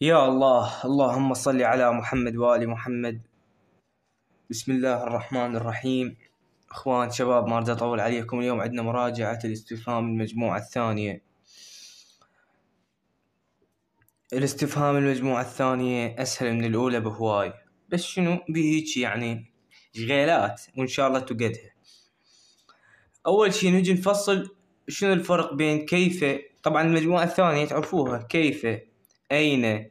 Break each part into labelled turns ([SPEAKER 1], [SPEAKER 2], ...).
[SPEAKER 1] يا الله اللهم صل على محمد وآل محمد بسم الله الرحمن الرحيم اخوان شباب ما اريد اطول عليكم اليوم عندنا مراجعة الاستفهام المجموعة الثانية الاستفهام المجموعة الثانية اسهل من الاولى بهواي بس شنو بهيج يعني شغيلات وان شاء الله تقدها اول شي نجي نفصل شنو الفرق بين كيف طبعا المجموعة الثانية تعرفوها كيف أين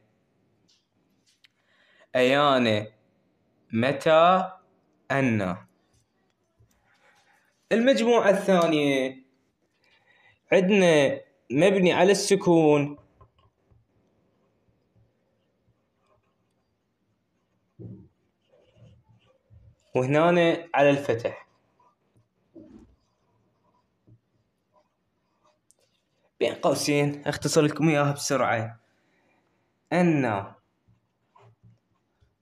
[SPEAKER 1] أيانا متى أنا المجموعة الثانية عندنا مبني على السكون وهنا على الفتح بين قوسين اختصر لكم اياها بسرعه أن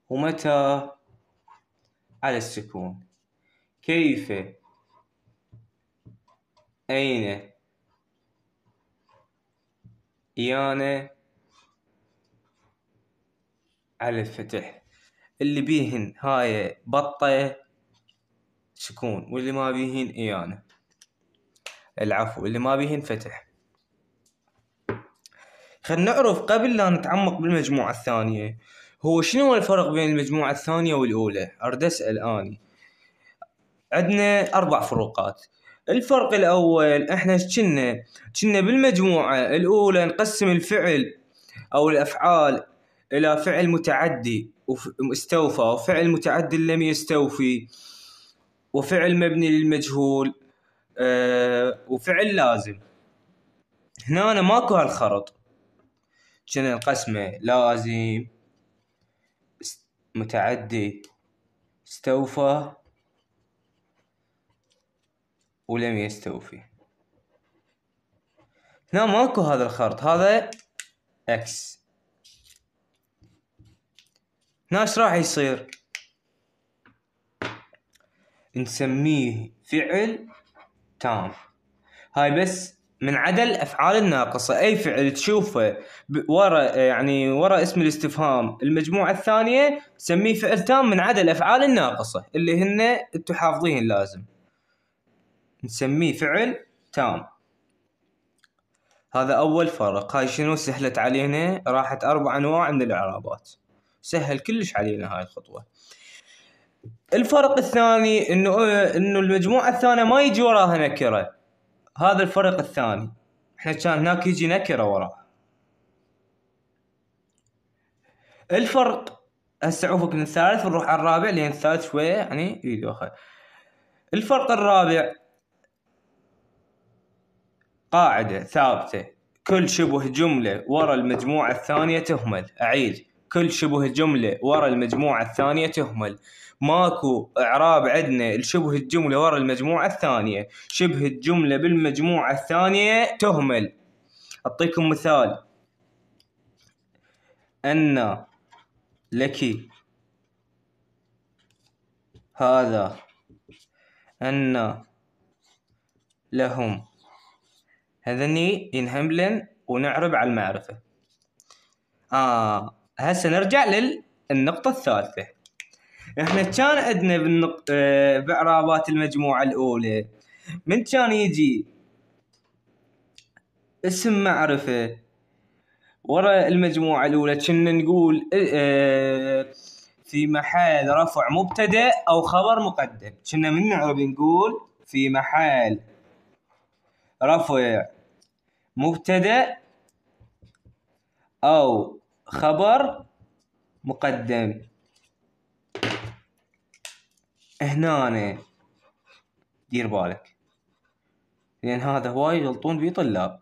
[SPEAKER 1] ومتى على السكون كيف أين إيانا على الفتح اللي بيهن هاي بطة سكون واللي ما بيهن إيانا العفو اللي ما بيهن فتح خلنا نعرف قبل لا نتعمق بالمجموعة الثانية هو شنو الفرق بين المجموعة الثانية والأولى؟ أرد أسأل أني عندنا أربع فروقات الفرق الأول إحنا كنا كنا بالمجموعة الأولى نقسم الفعل أو الأفعال إلى فعل متعدي مستوفى وفعل متعدي لم يستوفي وفعل مبني للمجهول أه وفعل لازم هنا أنا ماكو هالخرط كنا نقسمه لازم متعدي استوفى ولم يستوفي هنا ماكو هذا الخرط هذا اكس هنا ايش راح يصير نسميه فعل تام هاي بس من عدا الافعال الناقصه اي فعل تشوفه ورا يعني ورا اسم الاستفهام المجموعه الثانيه سميه فعل تام من عدا الافعال الناقصه اللي هن انتوا لازم نسميه فعل تام هذا اول فرق هاي شنو سهلت علينا راحت اربع انواع من الاعرابات سهل كلش علينا هاي الخطوه الفرق الثاني انه انه المجموعه الثانيه ما يجي وراها نكره هذا الفريق الثاني احنا كان هناك يجي نكرة ورا الفرق هسه عوفك من الثالث ونروح على الرابع لان الثالث شوية يعني فيديو اخر الفرق الرابع قاعدة ثابتة كل شبه جملة ورا المجموعة الثانية تهمل أعيد كل شبه جملة ورا المجموعة الثانية تهمل ماكو اعراب عندنا لشبه الجمله ورا المجموعه الثانيه شبه الجمله بالمجموعه الثانيه تهمل اعطيكم مثال ان لك هذا ان لهم هذني ينهملن ونعرب على المعرفه آه هسه نرجع للنقطة الثالثة احنا كان عندنا بالنق... آه، بعرابات المجموعه الاولى من كان يجي اسم معرفه ورا المجموعه الاولى كنا نقول آه، في محل رفع مبتدا او خبر مقدم كنا من نعرب نقول في محل رفع مبتدا او خبر مقدم هنا أنا دير بالك لأن هذا هواي يغلطون بيه طلاب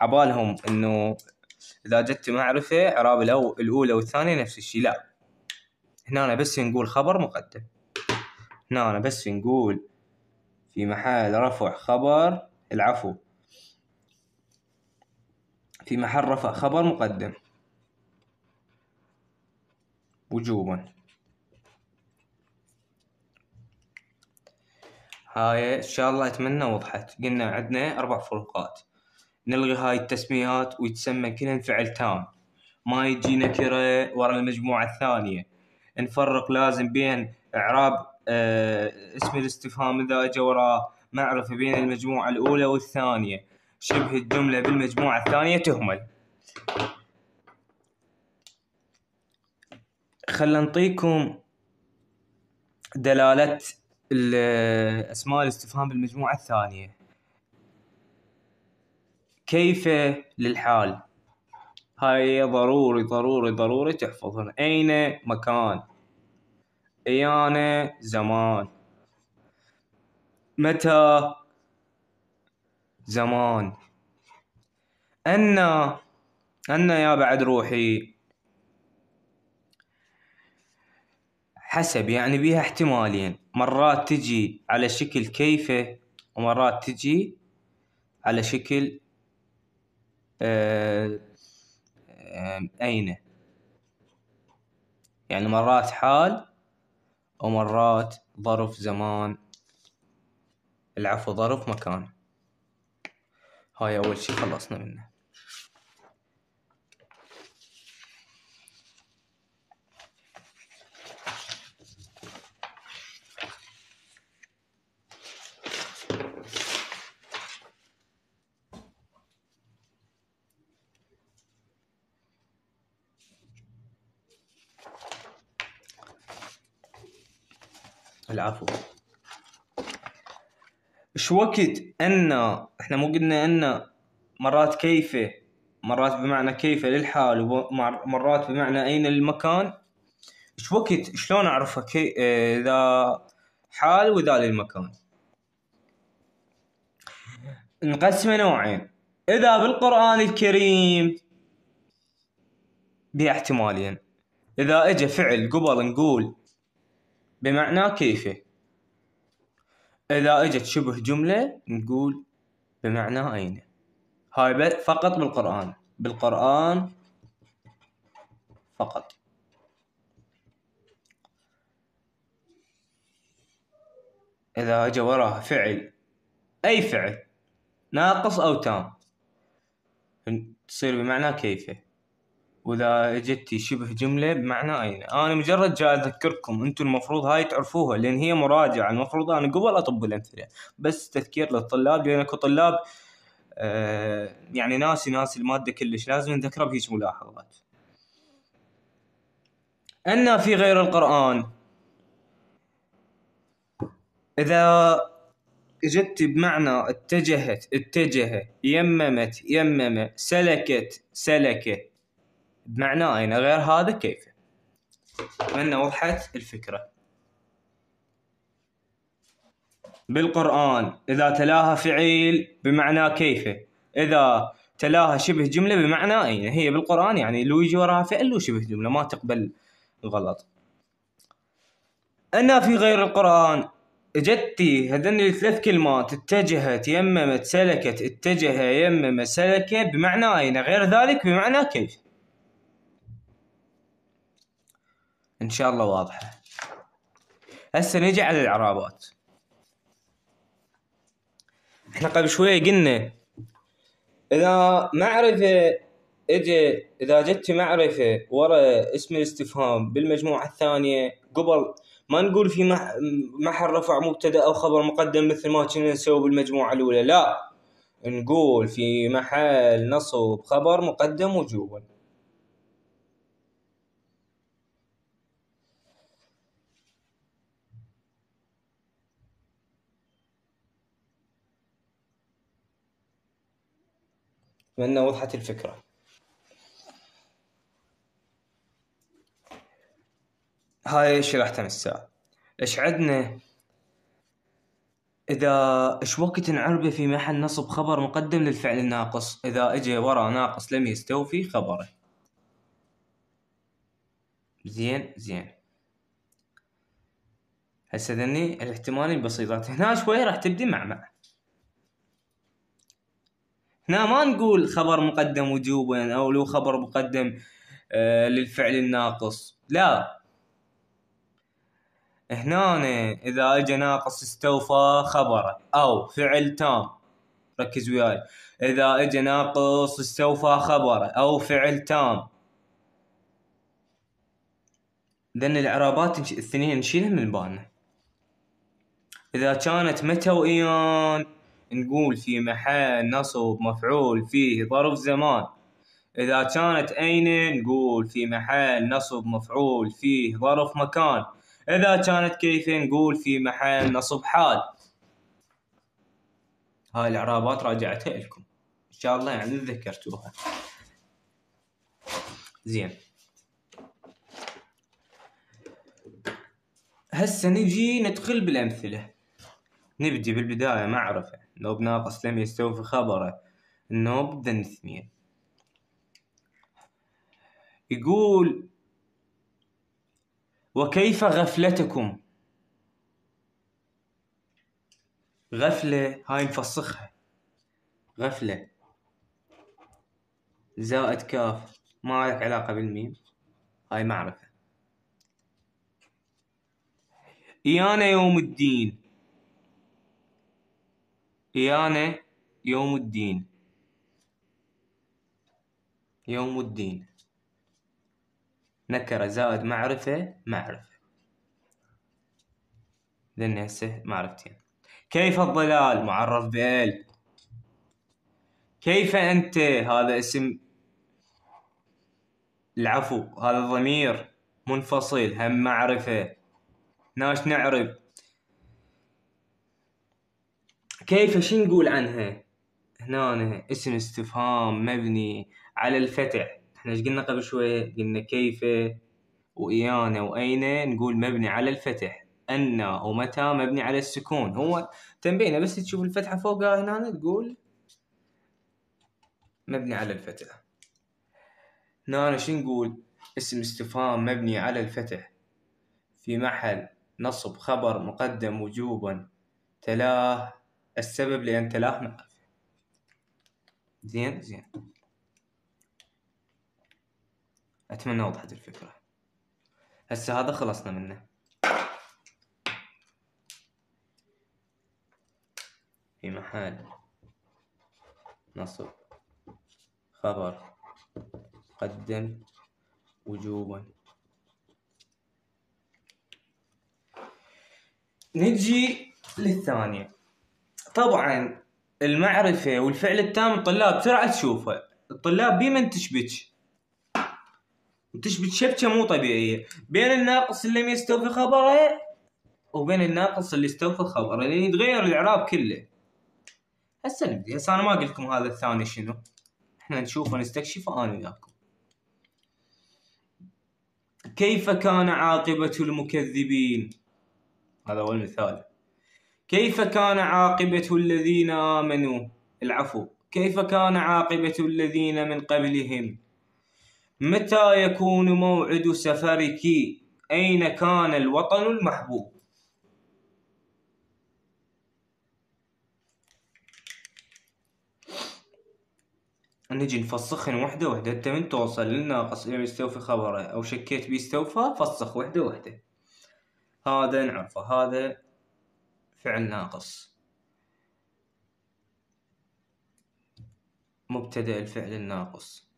[SPEAKER 1] عبالهم إنه إذا جت معرفة عراب الأولى والثانية نفس الشي لا هنا أنا بس نقول خبر مقدم هنا أنا بس نقول في محل رفع خبر العفو في محل رفع خبر مقدم وجوبا هاي ان شاء الله اتمنى وضحت قلنا عندنا اربع فروقات نلغي هاي التسميات ويتسمى كلهن فعل تام ما يجي نكرة ورا المجموعة الثانية نفرق لازم بين اعراب آه اسم الاستفهام اذا اجى وراه معرفة بين المجموعة الاولى والثانية شبه الجملة بالمجموعة الثانية تهمل خلنا نعطيكم دلالة اسماء الاستفهام بالمجموعة الثانية كيف للحال هاي ضروري ضروري ضروري تحفظن أين مكان أيانا زمان متى زمان أنا أنا يا بعد روحي حسب يعني بيها احتمالين مرات تجي على شكل كيفة ومرات تجي على شكل أين آه، يعني مرات حال ومرات ظرف زمان العفو ظرف مكان هاي أول شي خلصنا منه العفو اش وقت ان احنا مو قلنا ان مرات كيفه مرات بمعنى كيف للحال ومرات بمعنى اين المكان ايش وقت شلون اعرفها كي اذا حال وذا للمكان نقسمه نوعين اذا بالقران الكريم بها احتمالين اذا اجى فعل قبل نقول بمعنى كيفه إذا إجت شبه جملة نقول بمعنى أين هاي فقط بالقرآن بالقرآن فقط إذا أجا وراها فعل أي فعل ناقص أو تام تصير بمعنى كيفه واذا اجتي شبه جمله بمعنى اين انا مجرد جاي اذكركم انتم المفروض هاي تعرفوها لان هي مراجعه المفروض انا قبل اطب الامثله بس تذكير للطلاب لان اكو طلاب آه يعني ناسي ناسي الماده كلش لازم نذكرها بهيج ملاحظات أن في غير القرآن إذا اجت بمعنى اتجهت اتجه يممت يمم سلكت سلكه بمعنى أين غير هذا كيف أتمنى وضحت الفكرة بالقرآن إذا تلاها فعيل بمعنى كيف إذا تلاها شبه جملة بمعنى أين هي بالقرآن يعني لو يجي وراها فعل وشبه جملة ما تقبل غلط أنا في غير القرآن اجتي هذني الثلاث كلمات اتجهت يممت سلكت اتجه يمم سلك بمعنى أين غير ذلك بمعنى كيف ان شاء الله واضحة هسه نجي على الاعرابات احنا قبل شوية قلنا اذا معرفة اجى اذا جت معرفة ورا اسم الاستفهام بالمجموعة الثانية قبل ما نقول في محل رفع مبتدا او خبر مقدم مثل ما كنا نسوي بالمجموعه الاولى لا نقول في محل نصب خبر مقدم وجوبا أتمنى وضحت الفكرة هاي شرحت من الساعة ايش عندنا إذا إيش وقت عربة في محل نصب خبر مقدم للفعل الناقص إذا اجى ورا ناقص لم يستوفي خبره زين زين هسه ذني الاحتمال البسيطات هنا شوي راح تبدي معمع مع هنا ما نقول خبر مقدم وجوبا او لو خبر مقدم آه، للفعل الناقص لا هنا اذا اجى ناقص استوفى خبره او فعل تام ركز وياي اذا اجى ناقص استوفى خبره او فعل تام لان الاعرابات الاثنين نشيلها من بالنا اذا كانت متى وايان نقول في محل نصب مفعول فيه ظرف زمان إذا كانت أين نقول في محل نصب مفعول فيه ظرف مكان إذا كانت كيف نقول في محل نصب حال هاي الإعرابات راجعتها لكم إن شاء الله يعني تذكرتوها زين هسه نجي ندخل بالأمثلة نبدي بالبداية معرفة نوب ناقص لم يستوفي خبره النوب ذن اثنين يقول وكيف غفلتكم غفلة هاي نفسخها غفلة زائد كاف ما لك علاقة بالميم هاي معرفة إيانا يوم الدين إيانا يوم الدين يوم الدين نكرة زائد معرفة معرفة لأن هسه معرفتين كيف الضلال معرف بال كيف أنت هذا اسم العفو هذا ضمير منفصل هم معرفة ناش نعرف كيف شو نقول عنها؟ هنا اسم استفهام مبني على الفتح احنا ايش قلنا قبل شوية قلنا كيف وإيانا وأين نقول مبني على الفتح أن ومتى مبني على السكون هو تنبينا بس تشوف الفتحة فوقها هنا تقول مبني على الفتح هنا شو نقول اسم استفهام مبني على الفتح في محل نصب خبر مقدم وجوبا تلاه السبب تلاه معرفة زين زين أتمنى وضحت الفكرة هسه هذا خلصنا منه في محل نصب خبر قدم وجوبا
[SPEAKER 2] نجي
[SPEAKER 1] للثانية طبعا المعرفة والفعل التام الطلاب بسرعة تشوفه الطلاب بيما تشبك وتشبك شبكة مو طبيعية بين الناقص اللي لم يستوفي خبره وبين الناقص اللي استوفى خبره لان يتغير الاعراب كله هسه نبدي انا ما قلت لكم هذا الثاني شنو احنا نشوفه نستكشفه انا وياكم كيف كان عاقبة المكذبين هذا هو المثال كيف كان عاقبة الذين آمنوا العفو كيف كان عاقبة الذين من قبلهم متى يكون موعد سفرك أين كان الوطن المحبوب نجي نفسخن وحدة وحدة انت من توصل للناقص اللي يستوفي خبره او شكيت بيستوفى فسخ وحدة وحدة هذا نعرفه هذا فعل ناقص مبتدأ الفعل الناقص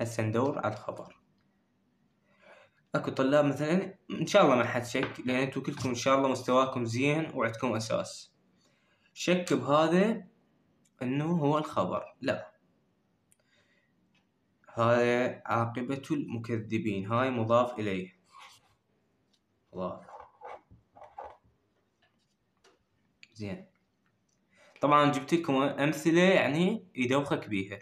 [SPEAKER 1] هسه ندور على الخبر اكو طلاب مثلا ان شاء الله ما حد شك لان انتو كلكم ان شاء الله مستواكم زين وعندكم اساس شك بهذا انه هو الخبر لا هاي عاقبة المكذبين هاي مضاف اليه مضاف زين طبعا جبت لكم امثله يعني يدوخك بيها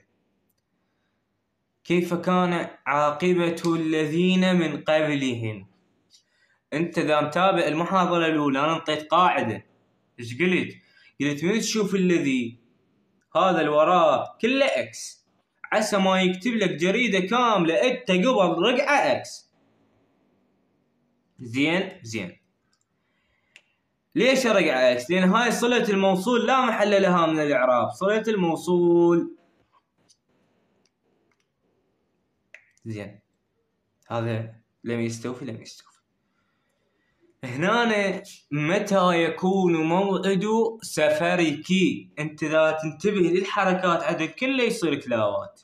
[SPEAKER 1] كيف كان عاقبة الذين من قبلهم انت اذا متابع المحاضرة الاولى انا انطيت قاعدة ايش قلت قلت من تشوف الذي هذا الوراء كله اكس عسى ما يكتب لك جريدة كاملة انت قبل رقعة اكس زين زين ليش يا اكس؟ لان هاي صلة الموصول لا محل لها من الاعراب، صلة الموصول زين هذا لم يستوفي لم يستوفي هنا متى يكون موعد سفرك انت اذا تنتبه للحركات عدد كله يصير كلاوات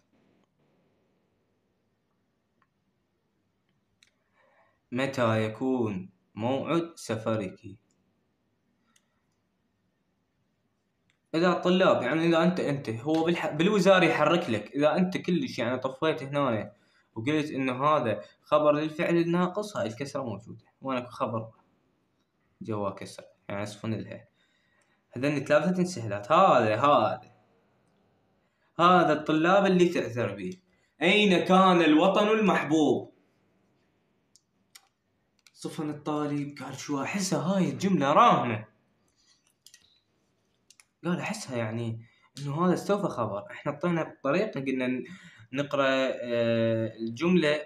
[SPEAKER 1] متى يكون موعد سفرك اذا الطلاب يعني اذا انت انت هو بالح... بالوزاره يحرك لك اذا انت كلش يعني طفيت هنا وقلت انه هذا خبر للفعل الناقص هاي الكسره موجوده وانا خبر جوا كسر يعني اسفن لها هذين ثلاثة سهلات هذا هذا هذا الطلاب اللي تعثر به أين كان الوطن المحبوب صفن الطالب قال شو أحسها هاي الجملة راهنة قال احسها يعني انه هذا استوفى خبر احنا اعطينا بطريقه قلنا نقرا آه، الجمله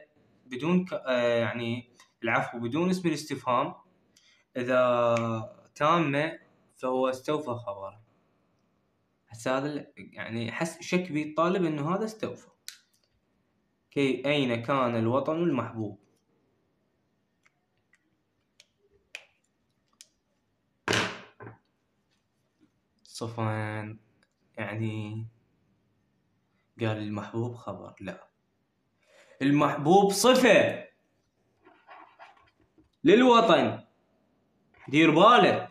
[SPEAKER 1] بدون آه، يعني العفو بدون اسم الاستفهام اذا تامه فهو استوفى خبر هسه هذا يعني حس شك بي الطالب انه هذا استوفى كي اين كان الوطن المحبوب صفان يعني قال المحبوب خبر لا المحبوب صفة للوطن دير بالك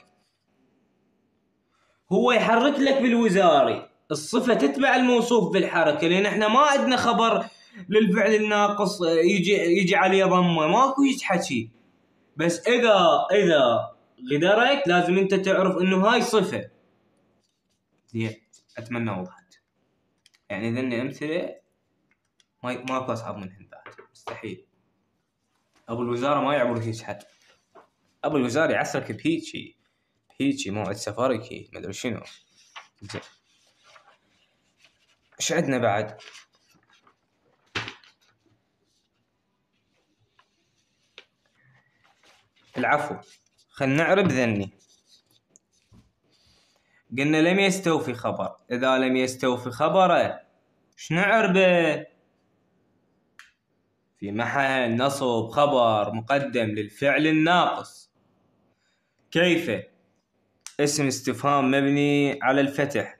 [SPEAKER 1] هو يحرك لك بالوزاري الصفة تتبع الموصوف بالحركة لأن احنا ما عندنا خبر للفعل الناقص يجي يجي عليه ضمه ماكو هيج حكي بس اذا اذا غدرك لازم انت تعرف انه هاي صفه هي اتمنى وضحت يعني اذا امثله ما ماكو اصعب من بعد مستحيل ابو الوزاره ما يعبر هيك حد ابو الوزاره يعسرك بهيجي بهيجي موعد سفرك ما ادري شنو زين ايش عندنا بعد العفو خلنا نعرب ذني قلنا لم يستوفي خبر إذا لم يستوفي خبره شنو عربه في محل نصب خبر مقدم للفعل الناقص كيف اسم استفهام مبني على الفتح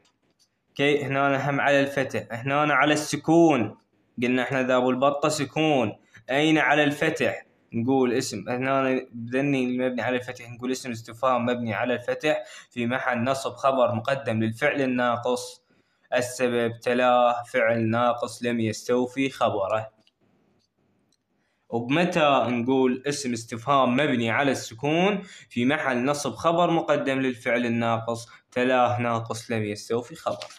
[SPEAKER 1] كي هنا هم على الفتح هنا على السكون قلنا احنا ذا ابو البطه سكون اين على الفتح نقول اسم هنا بذني المبني على الفتح نقول اسم استفهام مبني على الفتح في محل نصب خبر مقدم للفعل الناقص السبب تلاه فعل ناقص لم يستوفي خبره وبمتى نقول اسم استفهام مبني على السكون في محل نصب خبر مقدم للفعل الناقص تلاه ناقص لم يستوفي خبره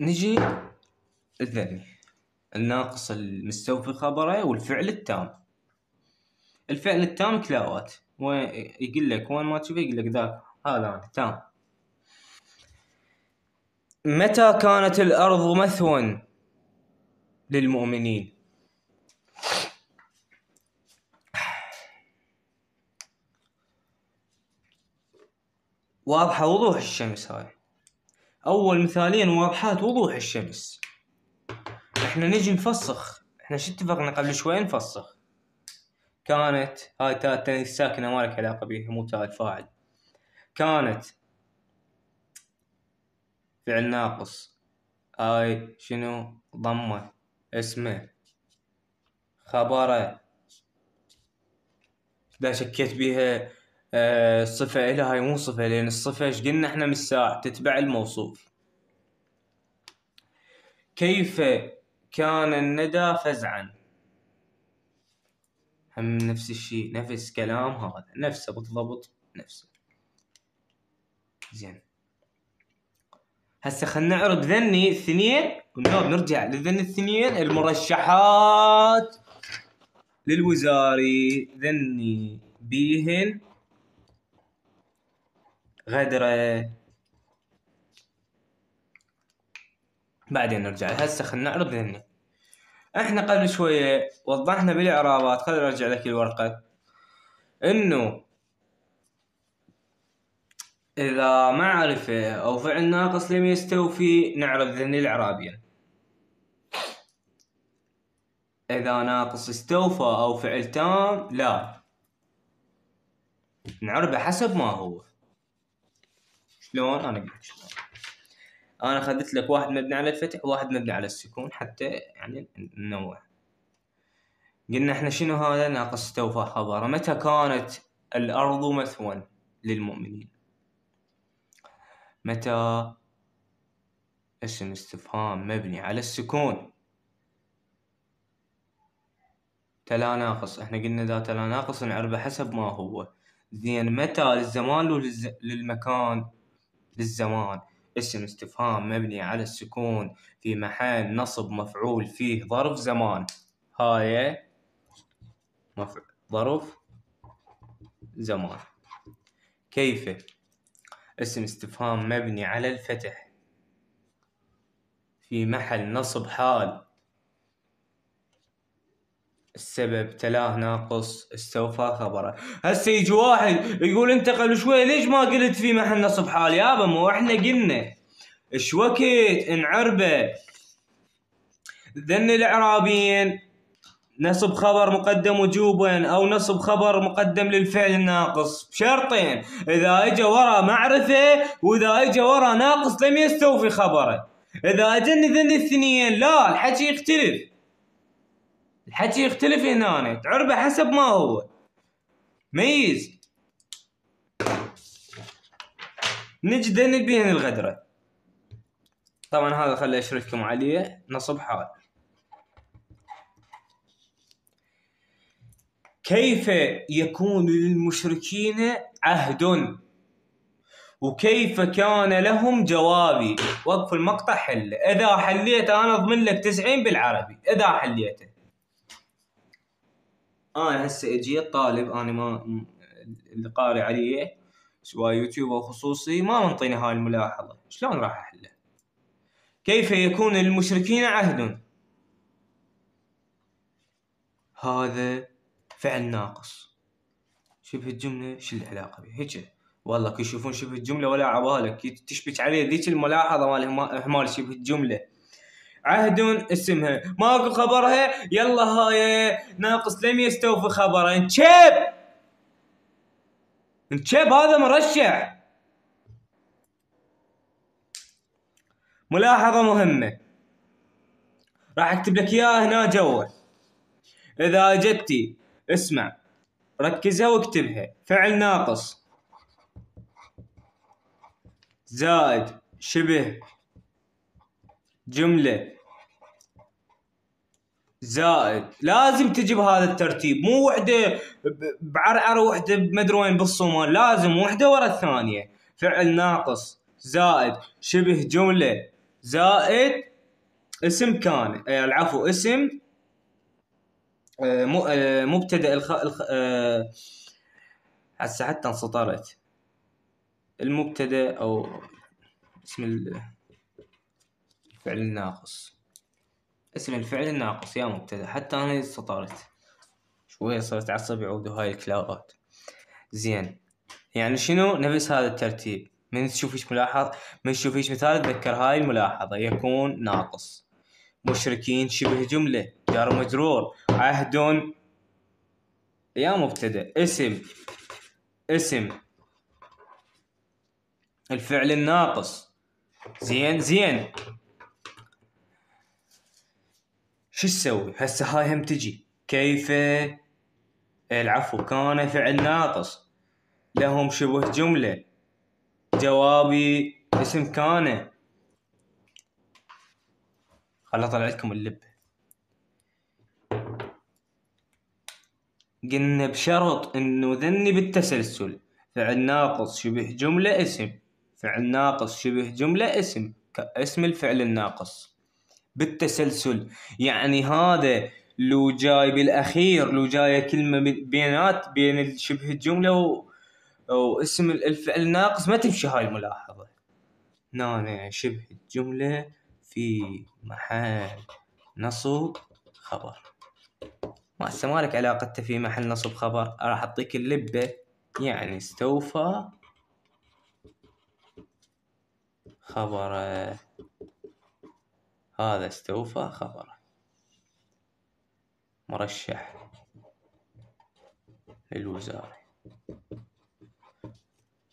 [SPEAKER 1] نجي الذري الناقص المستوفي خبره والفعل التام الفعل التام كلاوات يقول لك وين ما تشوفه يقول لك ذاك هذا تام متى كانت الأرض مثوى للمؤمنين واضحة وضوح الشمس هاي اول مثالين واضحات وضوح الشمس احنا نجي نفسخ احنا شو اتفقنا قبل شوي نفسخ كانت هاي تاء الساكنة ما لك علاقة بيها مو تاء الفاعل كانت فعل ناقص هاي شنو ضمه اسمه خبره لا شكيت بيها آه، الصفة صفة إلها هاي مو صفة لأن الصفة إيش قلنا إحنا من الساعة تتبع الموصوف كيف كان الندى فزعا هم نفس الشيء نفس كلام هذا نفسه بالضبط نفسه زين هسه خلنا نعرض ذني اثنين بنرجع لذن الثنين المرشحات للوزاري ذني بيهن غادر آه. بعدين نرجع هسه خلنا نعرض هنا احنا قبل شوية وضحنا بالاعرابات خلينا ارجع لك الورقة انه اذا معرفة او فعل ناقص لم يستوفي نعرض ذهني الاعرابيا اذا ناقص استوفى او فعل تام لا نعربه حسب ما هو شلون انا اقول شلون انا اخذت لك واحد مبني على الفتح وواحد مبني على السكون حتى يعني ننوع قلنا احنا شنو هذا ناقص استوفى حضاره متى كانت الارض مثوى للمؤمنين متى اسم استفهام مبني على السكون تلا ناقص احنا قلنا ذا تلا ناقص نعرفه حسب ما هو زين متى للزمان وللمكان للزمان اسم استفهام مبني على السكون في محل نصب مفعول فيه ظرف زمان هاي ظرف زمان كيف اسم استفهام مبني على الفتح في محل نصب حال السبب تلاه ناقص استوفى خبره هسه يجي واحد يقول انت قبل شوي ليش ما قلت في محل نصب حال يابا مو احنا قلنا اش وقت انعربه ذن الاعرابيين نصب خبر مقدم وجوبا او نصب خبر مقدم للفعل الناقص بشرطين اذا اجى ورا معرفه واذا اجى ورا ناقص لم يستوفي خبره اذا اجن ذن الاثنين لا الحكي يختلف الحكي يختلف هنا يعني تعربه حسب ما هو ميز نجدن بين الغدرة طبعا هذا خلي اشرفكم عليه نصب حال كيف يكون للمشركين عهد وكيف كان لهم جوابي وقف المقطع حله إذا حليته أنا أضمن لك تسعين بالعربي إذا حليته انا آه، هسه اجي الطالب انا ما اللي قاري عليه سواء يوتيوب او خصوصي ما منطيني هاي الملاحظه شلون راح احله كيف يكون للمشركين عهد هذا فعل ناقص شبه الجمله شو العلاقه به هيك والله كيشوفون شبه الجمله ولا عبالك تشبك عليه ذيك الملاحظه مال اهمال شبه الجمله عهد اسمها ماكو خبرها يلا هاي ناقص لم يستوفي خبره انشيب انشيب هذا مرشح ملاحظة مهمة راح اكتب لك اياها هنا جوا اذا جتي اسمع ركزها واكتبها فعل ناقص زائد شبه جملة زائد لازم تجي بهذا الترتيب مو وحده بعرعره وحده بمدري وين بالصومال لازم وحده ورا الثانيه فعل ناقص زائد شبه جمله زائد اسم كان إيه، العفو اسم إيه، إيه، مبتدا الخ... الخ... هسه حتى انسطرت المبتدا او اسم الفعل الناقص اسم الفعل الناقص يا مبتدا حتى انا استطرت شوية صرت عصبي عود هاي الكلاغات زين يعني شنو نفس هذا الترتيب من ايش ملاحظ من ايش مثال تذكر هاي الملاحظة يكون ناقص مشركين شبه جملة جار مجرور عهد يا مبتدا اسم اسم الفعل الناقص زين زين شو تسوي هسه هاي هم تجي كيف العفو كان فعل ناقص لهم شبه جملة جوابي اسم كان خلا اطلع لكم اللب قلنا بشرط انه ذني بالتسلسل فعل ناقص شبه جملة اسم فعل ناقص شبه جملة اسم اسم الفعل الناقص بالتسلسل يعني هذا لو جاي بالاخير لو جايه كلمه بينات بين شبه الجمله و... واسم الفعل الناقص ما تمشي هاي الملاحظه نانا شبه الجمله في محل نصب خبر ما مالك علاقته في محل نصب خبر راح اعطيك اللبه يعني استوفى خبره هذا استوفى خبره مرشح للوزارة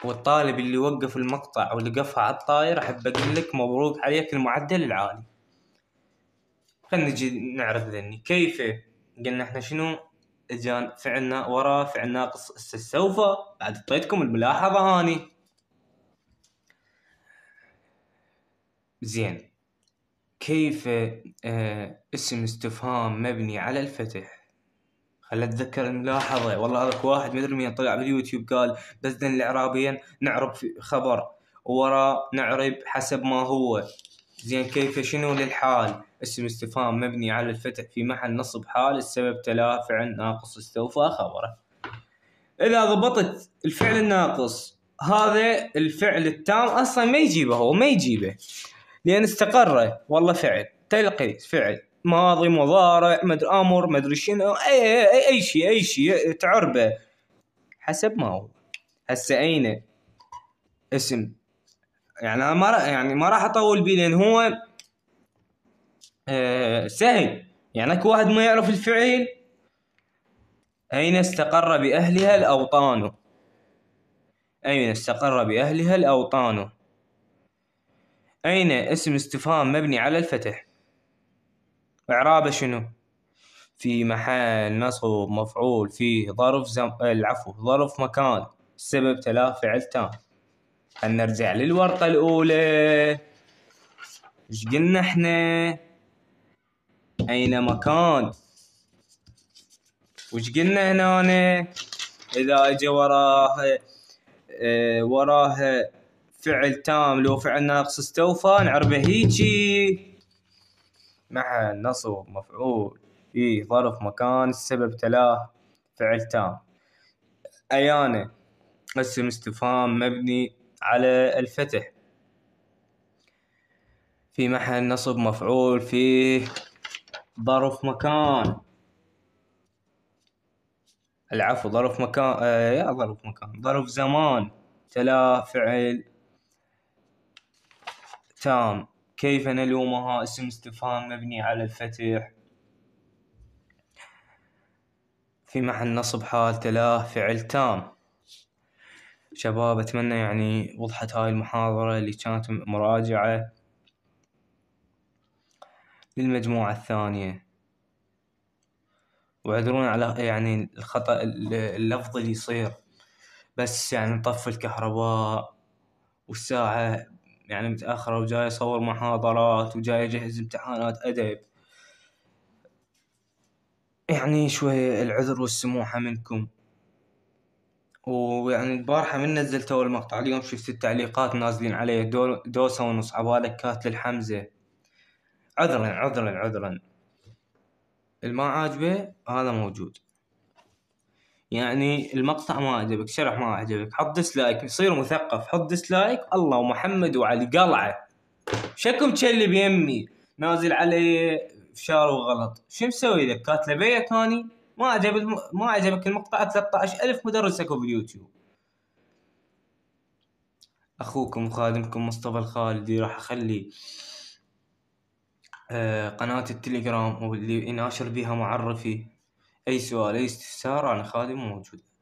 [SPEAKER 1] والطالب اللي وقف المقطع ولقفها على الطاير أحب أقول لك مبروك عليك المعدل العالي خلينا نجي نعرف ذني كيف قلنا احنا شنو اجان فعلنا ورا فعل ناقص استوفى بعد اعطيتكم الملاحظة هاني زين كيف آه، اسم استفهام مبني على الفتح خل اتذكر الملاحظه والله هذاك واحد ما ادري مين طلع باليوتيوب قال بس العرابيا نعرب خبر ورا نعرب حسب ما هو زين كيف شنو للحال اسم استفهام مبني على الفتح في محل نصب حال السبب تلا فعل ناقص استوفى خبره اذا ضبطت الفعل الناقص هذا الفعل التام اصلا ما يجيبه هو ما يجيبه لأن استقر والله فعل تلقي فعل ماضي مضارع مدري أمر مدري شنو أي, أي, أي, شيء أي شيء تعربه حسب ما هو هسه أين اسم يعني أنا ما راح يعني ما راح أطول بيه لأن هو أه سهل يعني اكو واحد ما يعرف الفعل أين استقر بأهلها الأوطان أين استقر بأهلها الأوطان أين اسم استفهام مبني على الفتح إعرابه شنو في محل نصب مفعول فيه ظرف زم... العفو آه، ظرف مكان السبب تلاه فعل تام نرجع للورقة الأولى ايش قلنا احنا أين مكان وش قلنا هنا إذا اجى وراه وراها آه، وراه فعل تام لو فعل ناقص استوفى نعربه هيجي مع نصب مفعول في ظرف مكان السبب تلاه فعل تام أيانا اسم استفهام مبني على الفتح في محل نصب مفعول فيه ظرف مكان العفو ظرف مكان آه يا ظرف مكان ظرف زمان تلا فعل تام كيف نلومها اسم استفهام مبني على الفتح في محل نصب حال تلاه فعل تام شباب أتمنى يعني وضحت هاي المحاضرة اللي كانت مراجعة للمجموعة الثانية وعذرون على يعني الخطأ اللفظي اللي يصير بس يعني نطفي الكهرباء والساعة يعني متأخرة وجاي أصور محاضرات وجاي أجهز امتحانات أدب يعني شوية العذر والسموحة منكم ويعني البارحة من نزلت أول مقطع اليوم شفت التعليقات نازلين عليه دوسة ونص عبالك كات للحمزة عذرا عذرا عذرا اللي ما عاجبه هذا موجود يعني المقطع ما عجبك شرح ما عجبك حط ديسلايك يصير مثقف حط ديسلايك الله ومحمد وعلي قلعه شكم تشلي بيمي نازل علي فشار وغلط شو مسوي لك كاتله بيا ثاني ما عجب الم... ما عجبك المقطع 13000 اكو باليوتيوب اخوكم وخادمكم مصطفى الخالدي راح اخلي آه قناة التليجرام واللي ناشر بيها معرفي أي سؤال أي استفسار أنا خادم موجود.